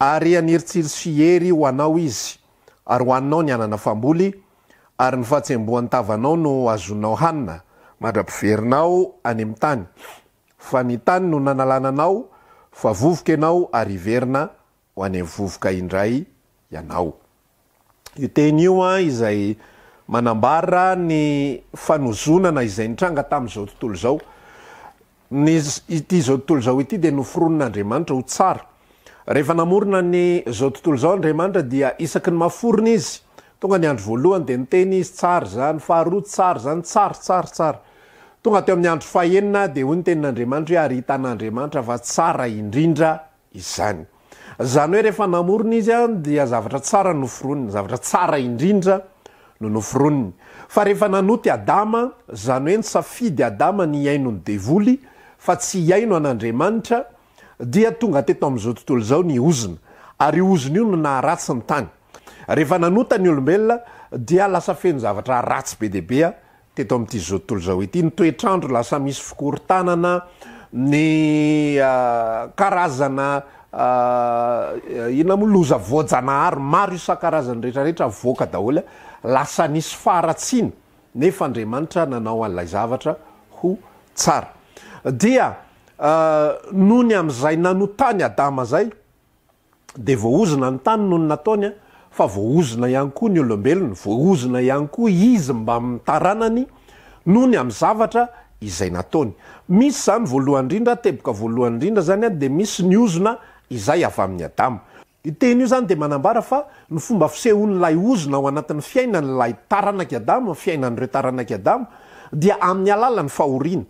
ryaneritsirysery hoanao izy ary hoaninao ny anana famboly ary ny fahtsemboany tavanao no azonnao hanina mandra-piverinao any amny tany a ny tany no nanananao fa vovoka anao ary iverina o any amny vovoka idray anaagattao totolaoty de no fronon'andramanitra hotsara rehefa namorina nyzao tontolo zao andriamanitra dia isaky ny maforiny izy tongany androvalohany de nyteny izy sar zany fahao sar zany satongateoamin'ny adodho ntenadrathoe aidindayhoe reefanamorna izy d zavatra saraofroyavarasarairindranyfa rehefa nanoty adama zany hoe ny safidy adama ny aino ny devoly fa tsy iaino an'andriamanitra dia tonga teto am'izao tontolo zao ny ozina ary ozina io no naharatsy ny tany rehefa nanotany olombelona dia lasa feno zavatra aratsy be debea teto am''ityy zo tontolo zao e ty ny toetr'andro lasa misy fikoryntanana ny ah, karazana ah, inamiloza voajanahary maro io sa karazany rehetrarehetra voaka daholy a lasa nisy faharatsiana nefa andriamanitra nanao an'lay zavatra ho tsara dia Ah, nony amzay nanotany adaazaydevoozna ny tany nohony nataonya fa voozna ihany koa ny olombelony voozna any koa izymbamytaaynoony amyzvtrizaynataonymis anyvalohanyrindrateboka voalohanyrindra zany a de mis yoznazayvy in'ydtenio zany de manambara fa ny fomba fisehonylay ozona ao anatin'ny fiainanylay taranaky adamo fiainanyreo taranaky adama dia amin'ny alalany fahoriny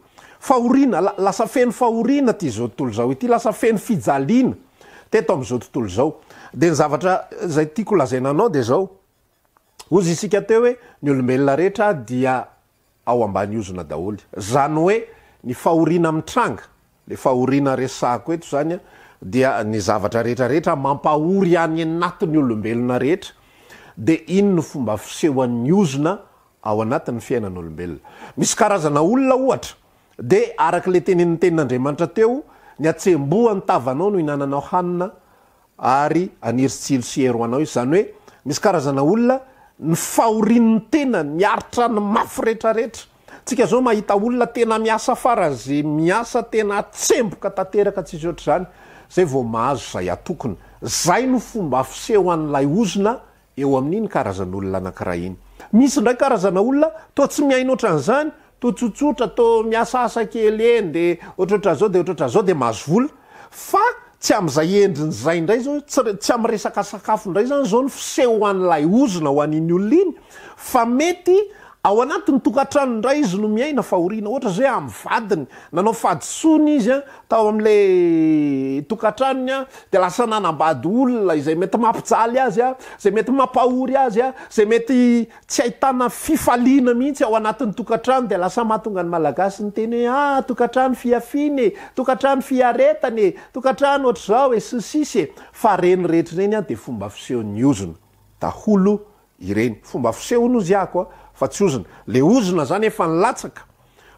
faorina lasa feno fahorina ty zao tontolo zao i ty lasa feno fijaliana teto am'izao tontolo zao de ny zavatra eh, zay ti kolazainanao de zao ozy isika teo hoe ny olombelona rehetra dia ao ambany ozina daholy zany oe ny fahorina mitranga le fahorina resao eto zanya dia ny zavatra rehetrareheta mampahory any anatin'ny olombelona rehetra de iny ny fomba fisehoan'ny ozina ao anatin'ny fiainan'olombelona misy karazana olona ohatra de araka le tenen'nytenin'andriamanitra teo nyatsemboany tavanao no inananao hanina ary aniritsilo sy eroanao izy zany hoe misy karazana olona ny fahorinny tena miaritra ny mafy rehetrarehetra tsika zao mahita olona tena miasa faraze miasa tena tsemboka tanteraka tsizy ohatra zany zay vao mahazo zay atokony zay no fomba afiseho an'lay ozona eo amin'iny karazan'olona anankira iny misy ndraky karazana olona toa tsy mihain oatrany zany totsotsotra to miasaasakely eny de ohatraoatra zao de ohatr ohatra zao de mazovol fa tsy am'izay endrin' zay ndray zao tsy tsy am' resaka sakafo indray zany zao ny fise ho an'n' lay ozona ho aniny olona iny fa mety ao anatin'ny tokatranoy ra izy no miaina fahorina ohatra zahoe amy vadiny nanao fadisony izy a tao amla tokatranonya de lasa nanabady olona zay mety mampijaly azy a zay mety mampahory azy a zay mety tsy ahitana fifalina mihitsy ao anatin'ny tokatrano de lasa mahatonga ny malagasi nyteny hoe ah, tokatrano fiafinye tokatrano fiaetanyetokatrno ohatrzao e, e, e sissy e fa renyrehetry reny a de fomba fisehon'ny ozona daholo ireny fomba fisehonzy akoa fa tsy ozona le ozona zany efa nylatsaka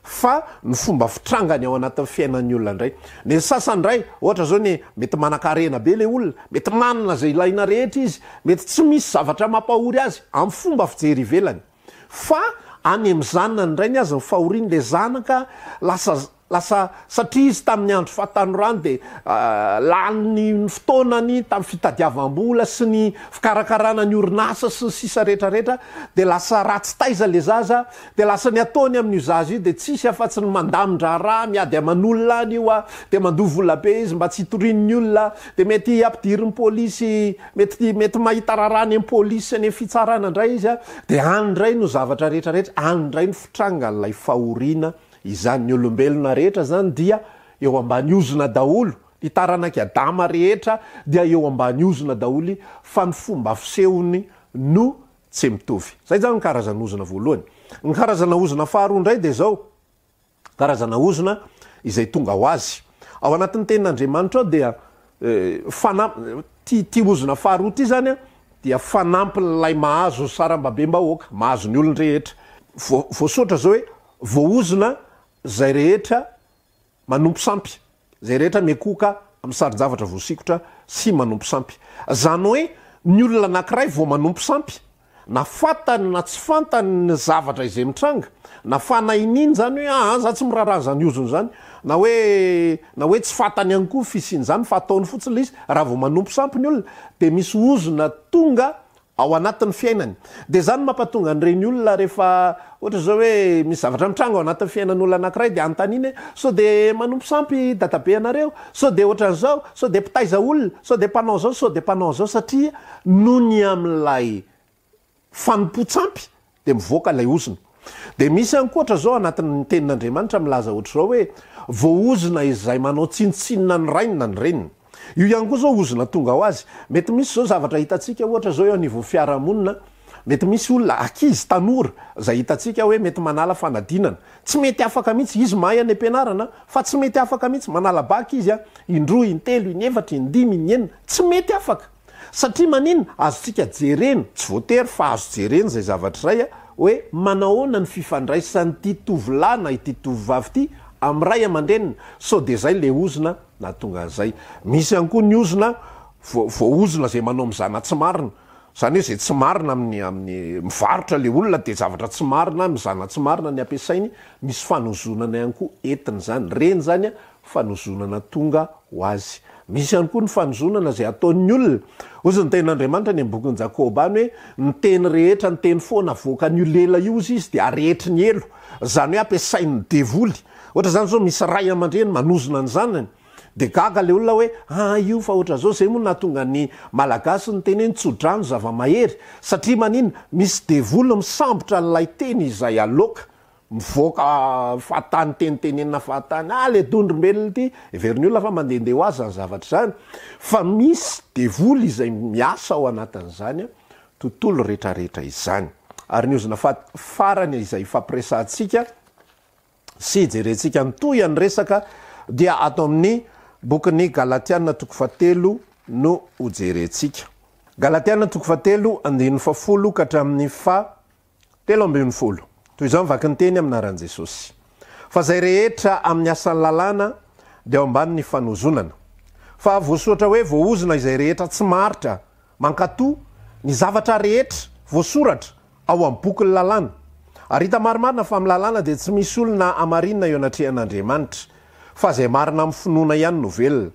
fa ny fomba fitrangany ao anatin'ny fiainan'ny olona indray ny n sasandray ohatra zao ny mety manan-karena be la olona mety manana zay ilaina rehetra izy mety tsy misy zavatra mampahory azy amn'nfomba fijery ivelany fa any am'zanona ny ray ny azy ny fahoriany la zanaka lasa lasa satria izy tamin'ny andro fatanorany de ah, lannyny fotonany tamin'ny fitadiavam-bola sy ny fikarakarana ny orinasa sy sisa rehetrarehetra de lasa ratsy taiza le zaza de lasa ny ataony amin'ny ozage io de tsisy afatsy ny mandamin-dra raha miady aman'olona any io a de mandovola be izy mba tsy hitorininy olona de mety ampidirin'ny pôlisy met mety mahita raharahany am pôlisy ny fitsarana ndray izy a de anyndray no zavatra rehetrarehetra anndray no fitranganlay fahorina izany ny olombelona rehetra zany dia eo ambany ozona daolo hitaranak adama rehetra dia eo ambany ozona daholy fa ny fomba fiseony no tsy mitovy zay eh, zany nkarazan'ozna valoay ny kaazaaoznaahar ndray de zaoaazoznazay tonga o azyaoanatn'nytenin'adrmanitra ao de toznafaharo ty zany dia faanylay mahazo sarambabe maoaka mahazony olon rehetra vosotra zao oe voozona zay rehetra manompo sampy zay rehetra mikooka amsarynjavatra voasikotra sy manompo sampy zany hoe ny olona nankiray vo manompo sampy na fatany na tsy fantany ny zavatra izay mitranga na fanain' iny zany hoe aha za tsy mirarazany ozony zany na hoe na hoe tsy fantany any ko fisi iny zany fa ataony fotsiny le izy raha vao manompo sampy ny olona de misy ozona tonga ao anatin'ny fiainany de zany mampatonga any reny olona rehefa ohatra zao oe misy zavatra mitranga ao anatin'ny fiainan'olono anakiray de antaniny sao de manompo sampy databe anareo sao de ohatran'zao so de mpitaiza olona so de mpanan zao so de mpanan zao satria no ny ami'lay fanompo tsampy de mivoaka lay ozina de misy any koaohatra zao anatinytenin'andriamanitra milaza oatr zao hoe voaozina izay manao tsinotsinna ny raina ny reniny io iany koa zao ozona tonga ho azy mety misy zao zavatra hitatsika ohatra zao niofiarahamonina mety misy olona akizy tanora zay hitatsika hoe mety manala fanadinana tsy mety afakmihitsyiahanyaa tsyeihitsiid inteinyetriiyetyetasara ain azosika jeren tsy oatery fa azojereny zay zavatr ay oe manaonany fifandraisany ttolana ittovivav ty amray amandrenina so de zay le ozna natonga zay misy ay koayzzay manaomzanats ainazany za tsy aina aiyiotra le olonade zaatra symainazamainany apsainy misy fanzona ay ko eyzanyey anynniaykoanfnoayataoynznytenaitra nyboknyayoentenyrehetra nteny fonaokanlela io zy izy de arehetr ny elo zany hoe ampiasainydevly ohatra zany zao misy ray aman-dreny manozona nyzanany de gaga le olona oe a ah, io fa oatra zao zaymoa nahtongany malagasi ny teneny tsodrano zavamahery satria manina misy devoly misambotra nylay teny izay aloka mivoaka faatanytenitenena fahatnyle ah, dondrombelony ty ven'lnafa mandedehzny zavatra zay fa misy devly izay miasa o anatin'zany tontolo reetraehetra izany aryyoznaafaany izaympintsikasy eentsika ntoyany resaka dia at amin'ny bokyny galatianna tokofatelo no hojerentsika galatianna tokofatelo anin'ny fafolo kahatra amin'ny fa telo abin'nyfolo toyza yvaky nyteny aminaranesoea'y an'd aby oaoezna izay hetratsy airanka ny zavatra rehetra voasoratra ao amiybokyny lalanaay itaiainafa m lalna de tsy misy olona aainna eo anatrehan'andriamanitra fa zay marina amin'ny finona ihany novela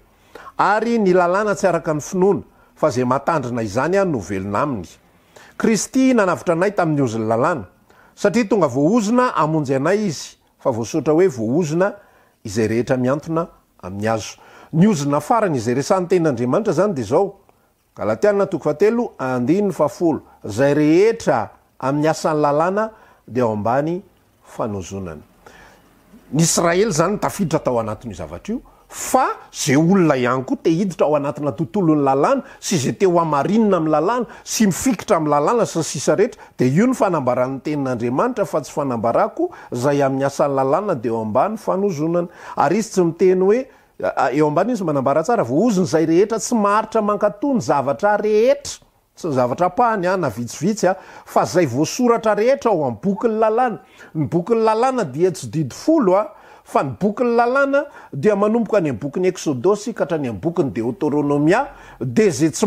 ary ny lalàna tsy araka ny finoana fa izay matandrina izany any novelna aminy kristy nanavitra anay tain'yoznyaaaayay esany tenyadriamanitra zanyeaogalatianatokofatelo diny alo zay rehetra an'y asanyanaaaany fanozonany ny israely zany n tafiditra atao anatin'io zavatra io fa zay olona ihany koa te hiditra ao anatiny tontolo ny lalàna sy zay teo amarinina amiy lalàna sy mifikitra am'y lalàna sa sisa rehetra de io ny fanambaran'ny tenin'andriamanitra fa tsy fanambarako zay amin'y asan'ny lalàna de eo ambany fanozonany ary izy tsy miteny hoe eo ambany izy manambaratsara vo ozony zay rehetra tsy maharitra mankatòha ny zavatra rehetra tsy ny zavatra pahany ana ah, vitsivitsy ah, fa zay osorata rehetra oabokny lalana nybokny lalnadiatsy dia yboknydabokaybokn'nyeodosatra ah, ny bokiny dei t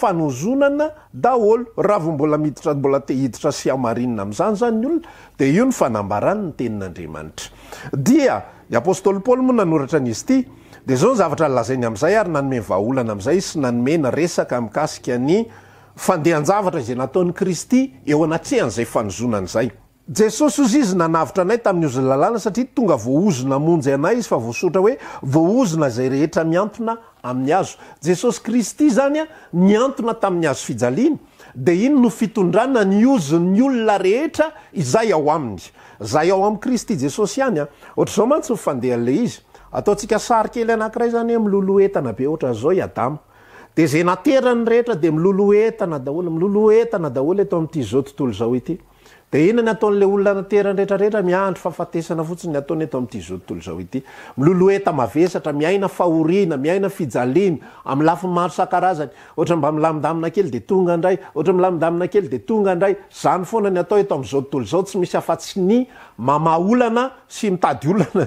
hai eay esoa'loahambolaidmbola tehiditra syamaria amzany zanyy olona de io ny fanambarany ny tenin'andrmanitra diaapôstôly paol moa nanoratra n'izy ty de zaonzavatra lazainy am'izay ary nanomenyvaolana am'zay sy nanomena resaka mkasik ny fandenjavatra zay nataony kristy eoanatean'zayfnoonanzayesosy zy izynanatra aay tamin'nyoznylalna satria tongazayaay iyfaoreznazay hemanaaminy azo jesosy kristy zany a miantona tamin'ny azo fijaliany de iny no fitondrana nyoznyolona rehetra izay ao aminy zay ao amin'ny kristy jesosy hany a ohatrzao mantsy nifandeha 'ley izy ataotsika sarykely anakiray zany hoe miloloetana be ohatra zao iadama de zay naterany rehetra de milolo etana daol miloloetnadaol to amtyzao tontolo zaoity de inany ataon'le olona nateranreetrareheta miandro fahafatesana otsiny atytamtyzototolzao y miloloeta maesatra miaina faorina miaina fiaialafmaosazanyoamba delydeogaayeydaaae amzao tontolo zaotsy misy afatsy ny mama olana sy mitady olana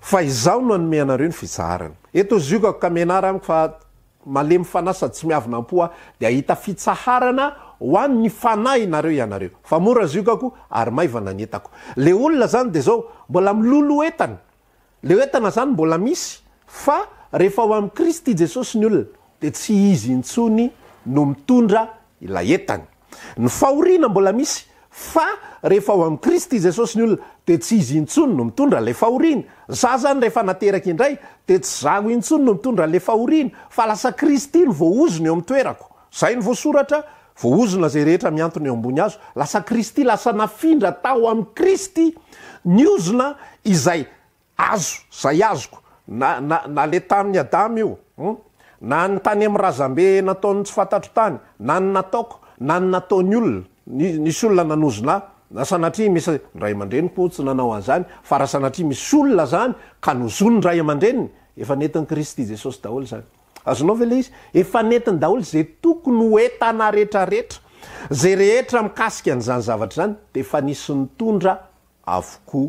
fa izaho no anome anareo ny fitsaharana eto ziokako ka menara amiko fa male myfanay sady tsy miavynampo a de ahita fitsaharana ho an'ny fanay nareo ianareo fa mora ziokako ary maivana ny etako le olona zany de zao mbola milolo etany le oetana zany mbola misy fa rehefa ao amn'ni kristy jesosy ny olona de tsy izy intsony no mitondra ila etany ny fahorina mbola misy fa rehefa ao amn'y kristy jesosy ny olona de tsy izy intsony no mitondra le fahoriny za zany rehefa nateraka indray de tsy za o intsony no mitondra le fahoriny fa lasa kristy ny voaozona eo ami'nytoerako zay ny voasoratra voaozona zay rehetra miantony eo ambony azo lasa kristy lasa nafindra tao am'y kristy ny ozona izay azo zay azoko nanana le tamin'ny adamy io hm? na ny tany am'yrazambe nataony tsy fantatro tany na ny nataoko na ny nataony olona nisy olona nanozona asanatri mis dray amandrenyko tsy nanao an'zany fa rah sanatri misy olona zany ka nozonydray aman-dreniny efa nentin'ny kristy jesosy daholy zany azonao ve la izy efa nentiny daholy zay tokony oetana rehetrarehetra zay rehetra mikasika n'izanyzavatra zany de fa nisy nitondra avoko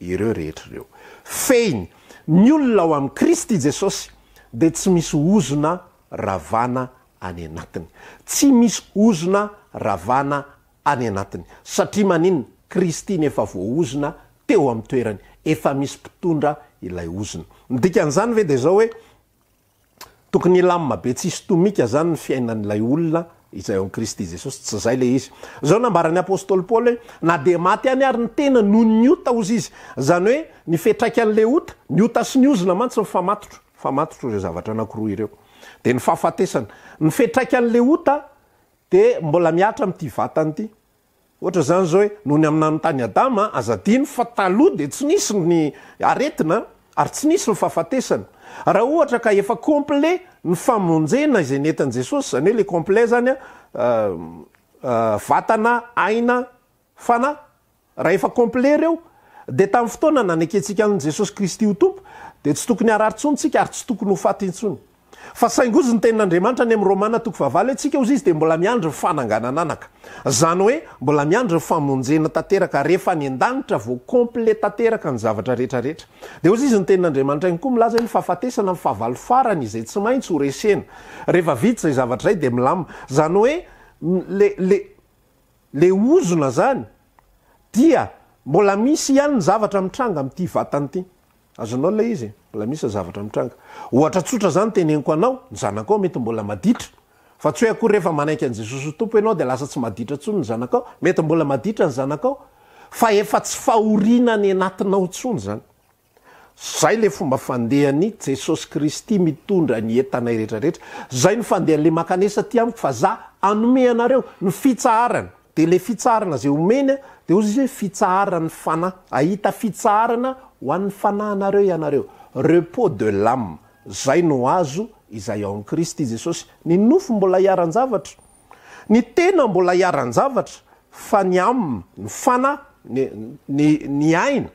ireo rehetrreo feny ny olona ao amn'kristy jesosy de tsy misy ozona ravana any anatiny tsy misy ozona ravana nyannyyyiao nambaran'nyapôstôly pôly hoe na de maty any ary ny tena no ny ota ozy izy zany hoe ny fetraika an'le ota nyota sy ny ozina mantsiny famatotrofaatotroe zaatraanaoa ireode ny fahafatesany ny fetraika an'le ota de mbola miatra mity vatany ity ohatra zany zao hoe nohony aminany tany adama azadiny fa taloha de tsy nisy ny aretina ary tsy nisy ny fahafatesana raha ohatra ka efa complet ny famonjena izay nentan' jesosy zany hoe le complet zany a euh, euh, vatana aina fana raha efa complet reo de tamn'ny fotoana nanakentsika an'ny jesosy kristy ho tompo de tsy tokony araritsonitsika ary tsy tokony hofatintsony fa saingoozy ny tenin'andriamanitra any am' romana toko fahavaly ho atsika ozy izy de mbola miandry nyfananganananaka zany hoe mbola miandro nyfamonjena tanteraka rehefa ny an-danitra vo complet tateraka ny zavatra rehetrarehetra de ozy izy ny tenin'andriamanitra igny koa milaza h nyfahafatesana fahavalifarany izay tsy maintsy horesena rehefa vitt zay zavatra zay de milam zany hoe llle ozona zany dia mbola misy ihany ny zavatra mitranga am'ity vatany ity azonao la izy bla misy zavatra mi'tranika ohatra tsotra zany tenenko anao ny zanakao mety mbola maditra fa tsy hoe aoy ehefa manaikyanjesosyoaodasatsy aanamety mbola maditranyzanakaoa efa tsy faonany anainaonynessistydaa aio fa zame aareo ny finydle nyenydez izy h fitsahranyfanay ahita fitsarana hoan'ny fana anareo ianareo repos de lame zay no azo izahy ao amn' khristy jesosy ny nofo mbola iaranjavatra ny tena mbola iaranjavatra fa ny ama ny fana nynny aina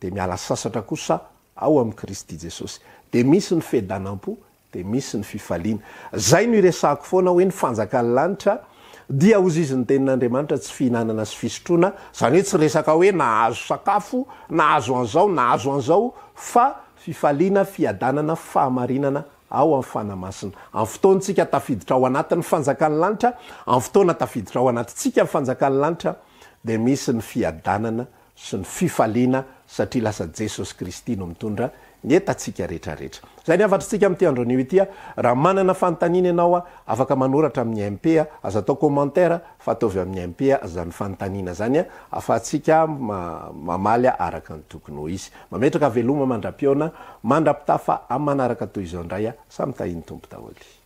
de miala sasatra kosa ao amn'y kristy jesosy de misy ny fedanam-po de misy ny fifaliana zay no iresako foana hoe ny fanjaka ny lanitra dia ozy izy ny tenin'andriamanitra tsy fihinanana sy fisotroana zany hoe tsy resaka hoe na hazo sakafo na hazo an'izao na hazo an'izao fa fifaliana fiadanana fahamarinana ao ami'ny fanamasina amn'y fotoanytsika atafiditra ao anatin'ny fanjakan'ny lanitra amy fotoana tafiditra ao anatitsika nyfanjakan'ny lanitra de misy ny fiadanana sy ny fifaliana satria lasa jesosy kristy no mitondra netatsiaka rehetrarehetra zany afatra tsika mityandro an'o tya raha manana fanontaniana ianao a afaka manoratra amin'ny impea aza atao commentare fataovy amin'ny mpea zany fanontaniana zany a afahatsiaka ma-mamaly a araka ny tokony o izy mametraka aveloma mandra-piona mandra-pitafa amanaraka toy izao indray a samy tahiny tompo daholy